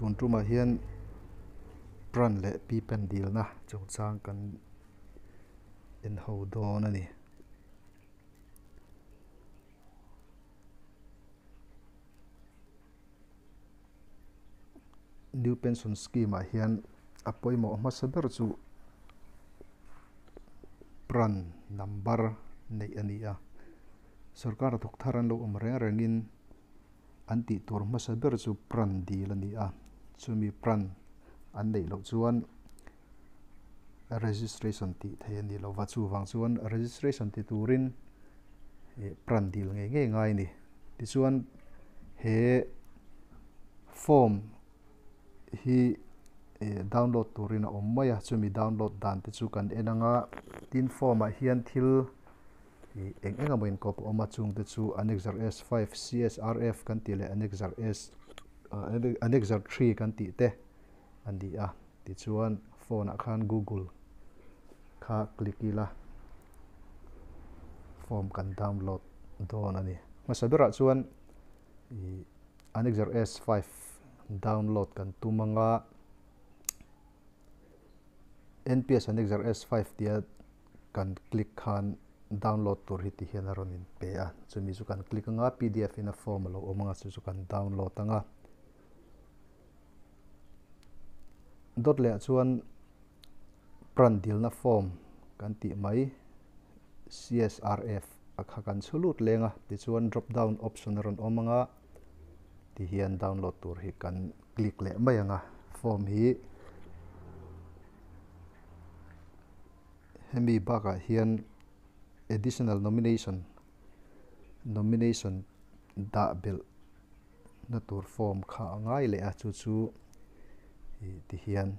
chun chu ma hian pran le pi pen dil na chung chang kan in ho do na ni new pension scheme ah hian apoi mo ma saber chu pran number nei ani a sarkar thuk lo um rengin anti tur ma pran dil ani chu mi pran an nei lo chuan registration ti thei ani lo va chu wang chuan registration ti turin pran dil nge nge ngai ni ti chuan he form hi download turin a om mai a chumi download dan te chu kan enanga tin form a hian thil eng eng amain kop oma chung te chu anexar s5 csrf kan tile anexar s anexer tree kan ti te an di a ti chuan phone khan google kha click ila form kan download don ani ma sabira chuan i anexer s5 download kan tumanga nps anexer s5 dia kan click khan download tur hi ti hian a pe a chumi chu kan click anga pdf in a form lo omanga chu kan download anga dot le chuan prandil na form kan ti mai csrf a kha kan chulut lenga ti chuan drop down option ron omanga ti hian download tur hi kan click le mai anga form hi hemi baka hian additional nomination nomination da bill na tur form kha angai le a chu chu ti hian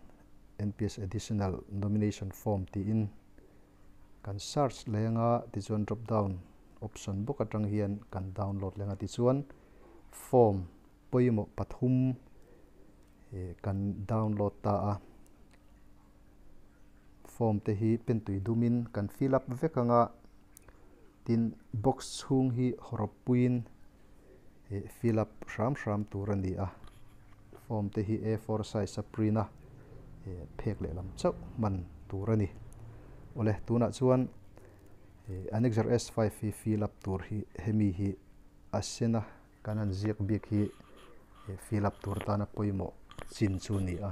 NPS additional nomination form ti in kan search le nga ti chuan drop down option book atang hian kan download le nga ti chuan form poyimo pathum e kan download ta a form te hi pen tui dumin kan fill up veka nga. tin box chung hi horopuin e fill up ram ram tur ani a form te hi a4 size saprina eh, phek le lam chau man turani ole tuna chuan eh, anexer s5 hi fill up tur hi hemi hi asena kanan ziak bik hi eh, fill up tur tana poimo chin chu ni a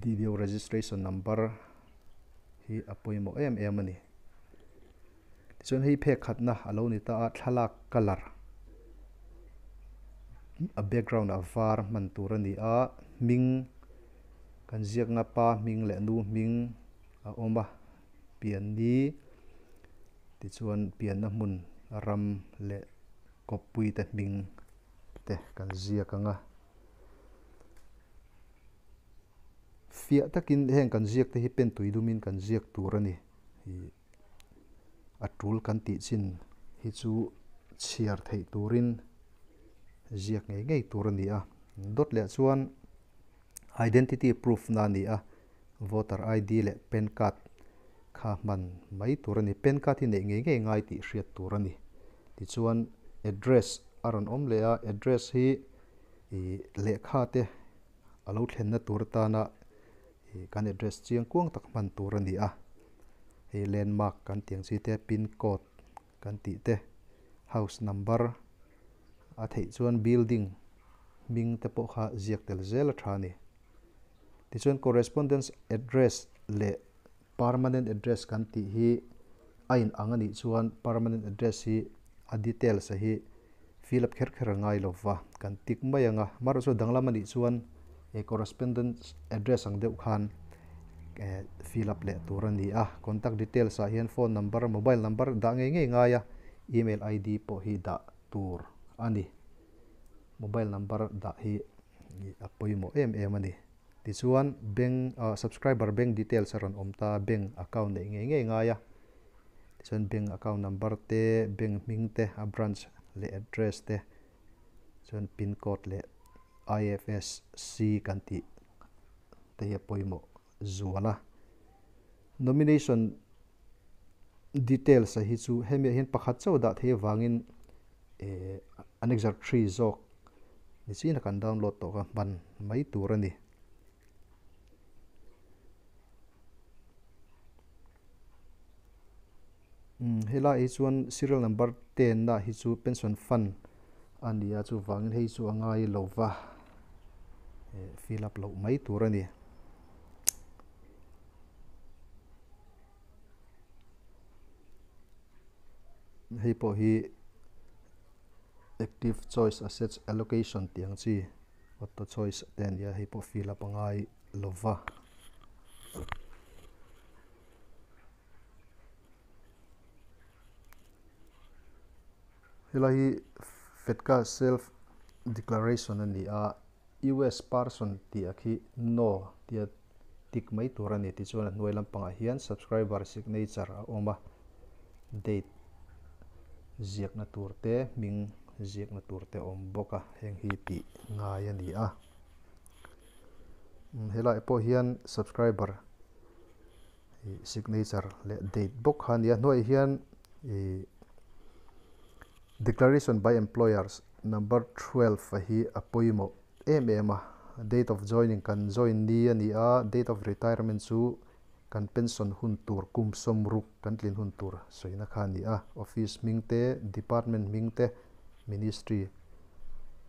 DBO registration number hi apoimo em em ani tichuan hei phe khatna alo ni ta a color a background a var man tur ani a ming kan ziak na pa ming le nu ming a oma pian ni ti chuan pian na mun ram le kopui te ming te kan ziak anga fia takin heng kan ziak te hi pen tui dumin kan ziak tur ani hi atul kan ti chin hi chu chiar thei turin ziak ngay ngay tuur ni a. Dot le suan identity proof na ni a. Voter ID le pen card ka man may tuur ni. Pen card ni ngay ngay ngay ti shiat tuur ni. Di suan address aran om le a. Address hi le ka te alaw tlhen na tuur ta na. Kan address chiang kuang tak man tuur ni a. Landmark kan tiang si te pin code kan ti te. House number athei chuan building ming te po kha ziak tel zel a ni ti chuan correspondence address le permanent address kan ti hi a in angani chuan permanent address hi a detail sa hi fill up kher kher ngai lova kan tik mai anga mar so dangla mani chuan e correspondence address ang deuh khan e eh, fill up le tur ani a ah, contact details a hian phone number mobile number da nge nge ngai a email id po hi da tur an dhī, mobile number dhā hī ā pōi mō e mē mā dhī. Tī sūwan, subscriber bēng details rōn ōm tā bēng account nē nge nge ngā ya. Tī sūwan bēng account number tē, bēng mīng tē, branch lē address tē. Tī sūwan pin code lē IFSC kan tī, tē ya pōi mō Nomination details rā hī sū, hē mē hēn pā khat sō dhā tē an exer 3 zok ni chi na kan download to ka ban mai tur ani hela hmm, hi chuan serial number 10 na hi chu pension fund ania chu wangin hei chu angai lova fill up lo mai tur ani hei po hi active choice assets allocation tiang chi auto choice ten ya hepo fill up ngai lova hi Fedka self declaration ani a US person ti akhi no tia tik mai turani ti chuan hnuai lampanga hian subscriber signature a awma date ziakna tur te ming ziakna turte awm bawk a heng hi tih ngai a ni a hmm, helai po hiện subscriber signature leh date bawk han ia nói hiện declaration by employers number 12 a hi appoimo em em a date of joining kan join ni a ni a date of retirement chu kan pension hun tur kum som ruk kan tlin hun tur soina kha a office ming te department ming te ministry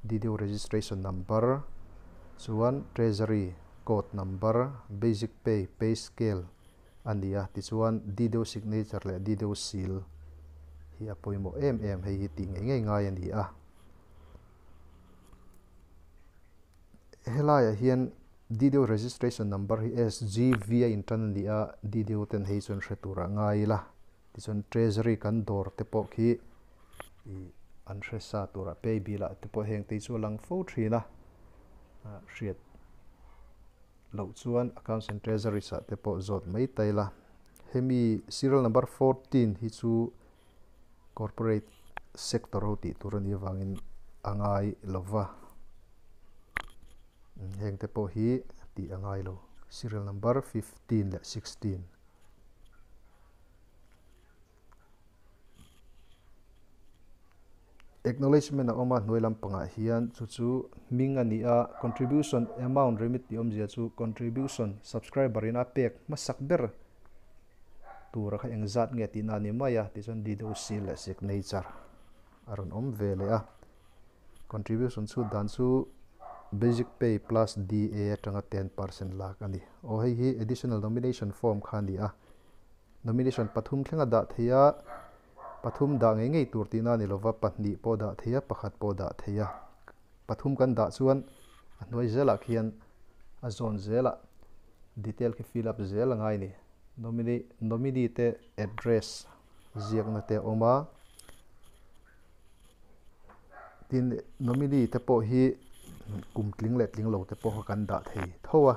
detail registration number one treasury code number basic pay pay scale ania ti one detail signature le detail seal hi a pawimawh em em hei hi tih ngay ngei ngai ani a ah. helaiah hian detail registration number hi sgva intan ani a detail ah, ten hei chuan hretura ngai la ti chuan treasury kan dawr te pawh khi an sẽ sa tura pe bi la te po heng te chu lang fo thri na hriat lo chuan accounts and treasury sa te po zot mấy tai la hemi serial number 14 hi chu corporate sector ho ti turani wangin angai lova heng te po hi ti angai lo serial number 15 และ16 acknowledgement na oma noilam panga hian chu chu ming ani a contribution amount remit ti omzia chu contribution subscriber in a pek masak ber tu ra kha eng zat nge ti na ni ma ya ti chon di do si la signature aron om vele a contribution chu dan chu basic pay plus da tanga 10% lak ani o hi additional nomination form khan di a nomination pathum thlenga da thia pathum da ngei ngei tur ti na ni lova pahni po da theya pakhat po da theya pathum kan da chuan a noi zela khian a zon zela detail ki fill up zela ngai ni nomini nomini te address ziak na te oma tin nomini te po hi kum tling le tling lo te po kan da thei thowa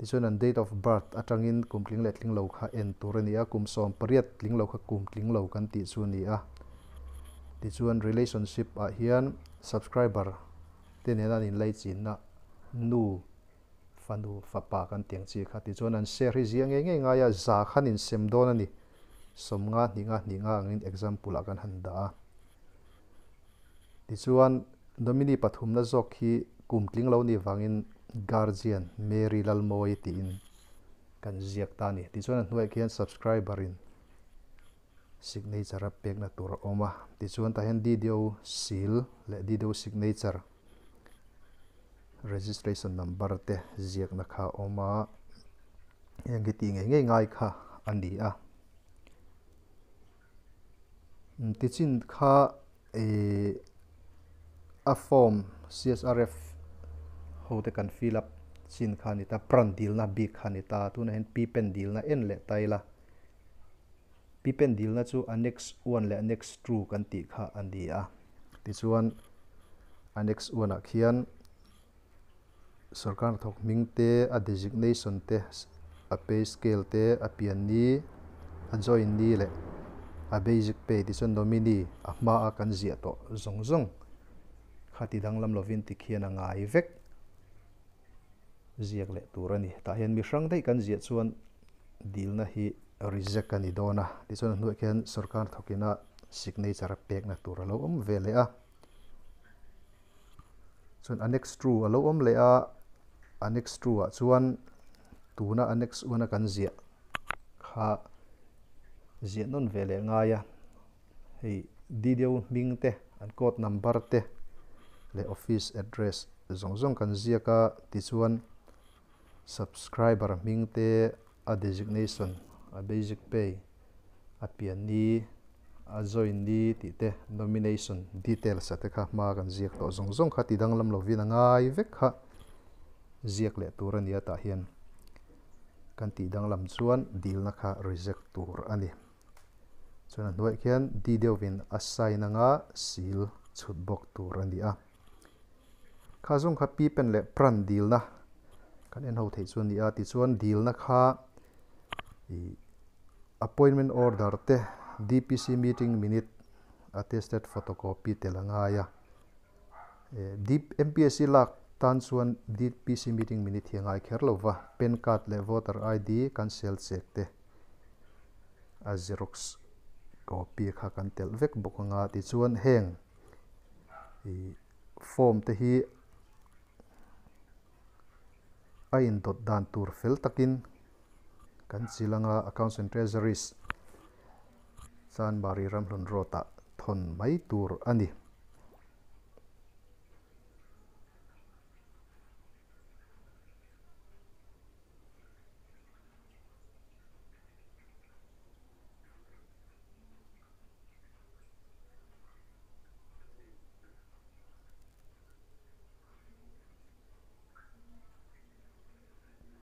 ti chuan an date of birth atangin kumtling le tling lo kha en tur ani a kum som pariat tling lo kha kum tling lo kan ti chu ni a ti chuan relationship a hian subscriber te nen an in lai chin na nu fanu fapa kan tiang chi kha ti chuan an share hi zia nge nge nga ya za khan in sem don ani som nga ni nga ni nga angin example a kan han da ti chuan domini pathum na zok hi kumtling lo ni wangin guardian Mary lalmoi ti in kan ziak ta ni ti chuan hnuai khian subscriber in signature pek na tur oma ti chuan ta hen di dio seal le di dio signature registration number te ziak na kha oma yang ti nge nge ngai kha ani a mm, ti chin kha e a form CSRF ho te kan fill up chin khanita pran dil na bi khanita tuna hen pi pen dil na en le taila pi pen dil na chu annex 1 lệ annex 2 kan ti kha an di a ti an annex 1 a khian sarkar thok ming te a designation te a pay scale te a pian ni a join ni le a basic pay ti chuan nominee a hma a kan zia to zong zong khati danglam lovin ti khian a ngai vek ziak le tur ani ta hian mi hrang dei kan zia chuan dilna hi reject kan i dona ti chuan hnoi khian sarkar thokina signature pek na tur alo om ve le a chuan annex true alo om le a annex true ah a chuan tuna annex una kan zia kha zia non ve le nga ya đi dideu ming te an code number te le office address zong zong kan zia ka ti chuan subscriber ming te a designation a basic pay a pian ni a join ni ti te nomination details ate kha ma kan ziak to zong zong kha ti dang lam lo vin nga i ve kha ziak le tur ania ta hian kan ti dang lam chuan dil na kha reject tur ani chuan a noi khian di deo vin assign nga seal chut bok tur ania kha zong kha pi pen le pran dil na kanen ho thei chuan ni a ti chuan dil na kha appointment order te dpc meeting minute attested photocopy te langa ya e dip mpsc lak tan chuan dpc meeting minute thia ngai kher lova pen card le voter id cancel se te a xerox copy kha kan tel vek bokanga ti chuan heng i form te hi a dot dan tur fel takin kan chilanga accounts and treasuries chan bari ram hlun rota thon mai tur ani